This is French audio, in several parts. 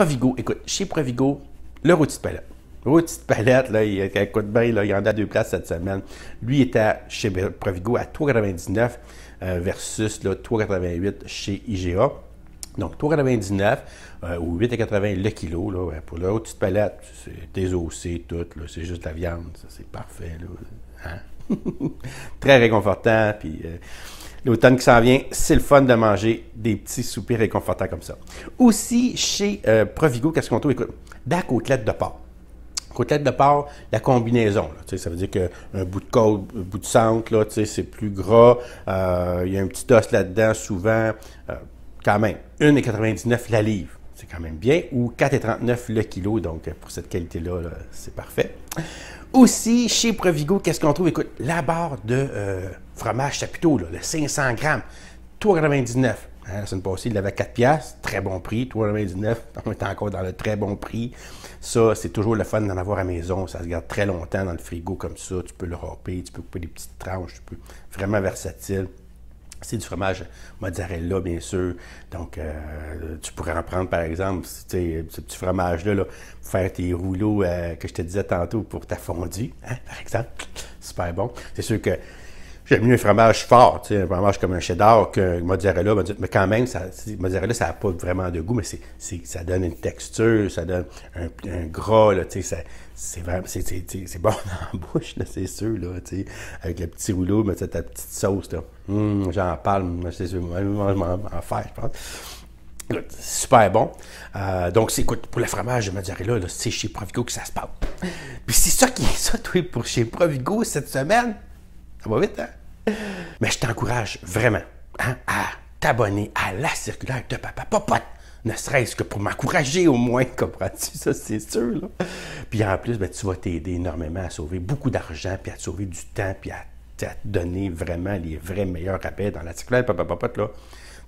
Provigo. Écoute, chez Provigo, le rôti de palette. Le rôti de palette, là, il, écoute bien, là, il en a deux places cette semaine. Lui était chez Provigo à 3,99 euh, versus 3,88 chez IGA. Donc, 3,99 euh, ou 8,80 le kilo. Là, pour le rôti de palette, c'est désossé, tout. C'est juste la viande. ça, C'est parfait. Là, hein. Très réconfortant. Puis. Euh, L'automne qui s'en vient, c'est le fun de manger des petits soupirs réconfortants comme ça. Aussi, chez euh, Provigo, qu'est-ce qu'on trouve? Écoute, la côtelette de porc. Côtelette de porc, la combinaison. ça veut dire qu'un bout de côte, un bout de centre, c'est plus gras. Euh, il y a un petit os là-dedans, souvent. Euh, quand même, 1,99 la livre c'est quand même bien, ou 4,39 le kilo, donc pour cette qualité-là, c'est parfait. Aussi, chez Provigo, qu'est-ce qu'on trouve? Écoute, la barre de euh, fromage chapiteau, là, le 500 grammes, 3,99. Hein, la semaine passée, il avait 4 très bon prix, 3,99. On est encore dans le très bon prix. Ça, c'est toujours le fun d'en avoir à maison. Ça se garde très longtemps dans le frigo comme ça. Tu peux le râper, tu peux couper des petites tranches, tu peux... vraiment versatile. C'est du fromage mozzarella, bien sûr. Donc, euh, tu pourrais en prendre, par exemple, ce petit fromage-là, là, pour faire tes rouleaux euh, que je te disais tantôt pour ta fondue, hein, par exemple. Super bon. C'est sûr que J'aime mieux un fromage fort, un fromage comme un cheddar qu'un mozzarella. Mais quand même, ça, mozzarella, ça n'a pas vraiment de goût, mais ça donne une texture, ça donne un, gras, là, c'est vraiment, c'est, bon en bouche, c'est sûr, là, avec le petit rouleau, mais ta petite sauce, hum, j'en parle, c'est sûr, je m'en faire, je pense. Super bon. Euh, donc, c'est écoute, pour le fromage de mozzarella, c'est chez Provigo que ça se passe. Puis c'est ça qui est ça, toi, pour chez Provigo cette semaine. Ça va vite, hein? Mais je t'encourage vraiment hein, à t'abonner à la circulaire de Papa Popote. Ne serait-ce que pour m'encourager au moins, comprends-tu? Ça, c'est sûr. Là. Puis en plus, ben, tu vas t'aider énormément à sauver beaucoup d'argent, puis à te sauver du temps, puis à, te donner vraiment les vrais meilleurs rappels dans la circulaire de Papa Là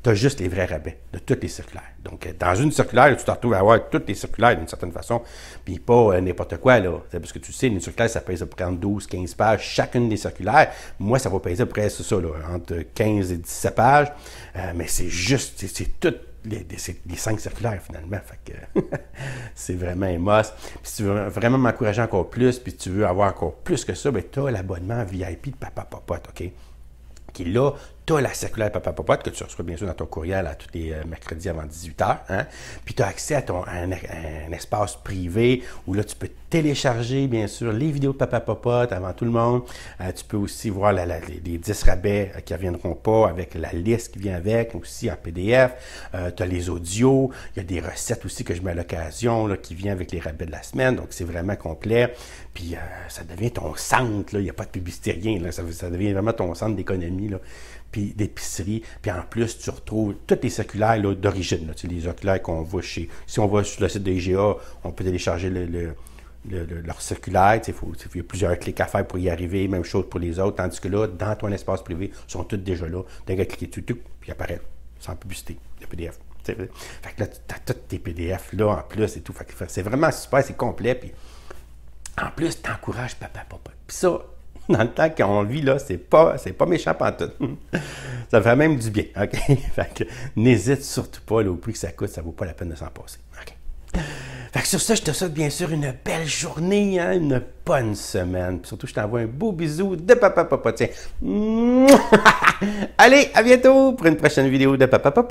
tu as juste les vrais rabais de toutes les circulaires. Donc, euh, dans une circulaire, tu te retrouves à avoir toutes les circulaires d'une certaine façon, puis pas euh, n'importe quoi, là. Parce que tu sais, une circulaire, ça pèse à peu près 12, 15 pages, chacune des circulaires. Moi, ça va peser à peu près, ça, là, entre 15 et 17 pages. Euh, mais c'est juste, c'est toutes les, les, cinq circulaires finalement. Fait que c'est vraiment émos. Puis si tu veux vraiment m'encourager encore plus, puis tu veux avoir encore plus que ça, ben tu as l'abonnement VIP de Papa Popote, OK? Qui là, tu la circulaire Papa Popote que tu reçois bien sûr dans ton courriel à tous les euh, mercredis avant 18h. Hein? Puis tu as accès à, ton, un, espace privé où là tu peux télécharger bien sûr les vidéos de Papa Popote avant tout le monde. Euh, tu peux aussi voir les, 10 rabais euh, qui ne reviendront pas avec la liste qui vient avec aussi en PDF. tu as les audios. Il y a des recettes aussi que je mets à l'occasion là, qui vient avec les rabais de la semaine. Donc c'est vraiment complet. Puis ça devient ton centre. Là. Il n'y a pas de publicité, rien. Là. Ça, ça devient vraiment ton centre d'économie. Là puis d'épicerie. Puis en plus, tu retrouves toutes les circulaires d'origine. les circulaires qu'on voit chez. Si on va sur le site des IGA, on peut télécharger le, le, leur circulaire. Il y a plusieurs clics à faire pour y arriver. Même chose pour les autres. Tandis que là, dans ton espace privé, ils sont tous déjà là. Tu as cliquer dessus, puis apparaît sans publicité, le PDF. fait que là, tu as tous tes PDF là en plus et tout. c'est vraiment super, c'est complet. Puis en plus, tu papa, papa. Puis ça, dans le temps qu'on vit là, c'est pas, c'est pas méchant tout. ça fait même du bien, OK? fait que n'hésite surtout pas, au plus que ça coûte, ça vaut pas la peine de s'en passer. OK? Fait que sur ça, je te souhaite bien sûr une belle journée, hein, une bonne semaine. surtout, je t'envoie un beau bisou de Papa Papote. Tiens. Allez, à bientôt pour une prochaine vidéo de Papa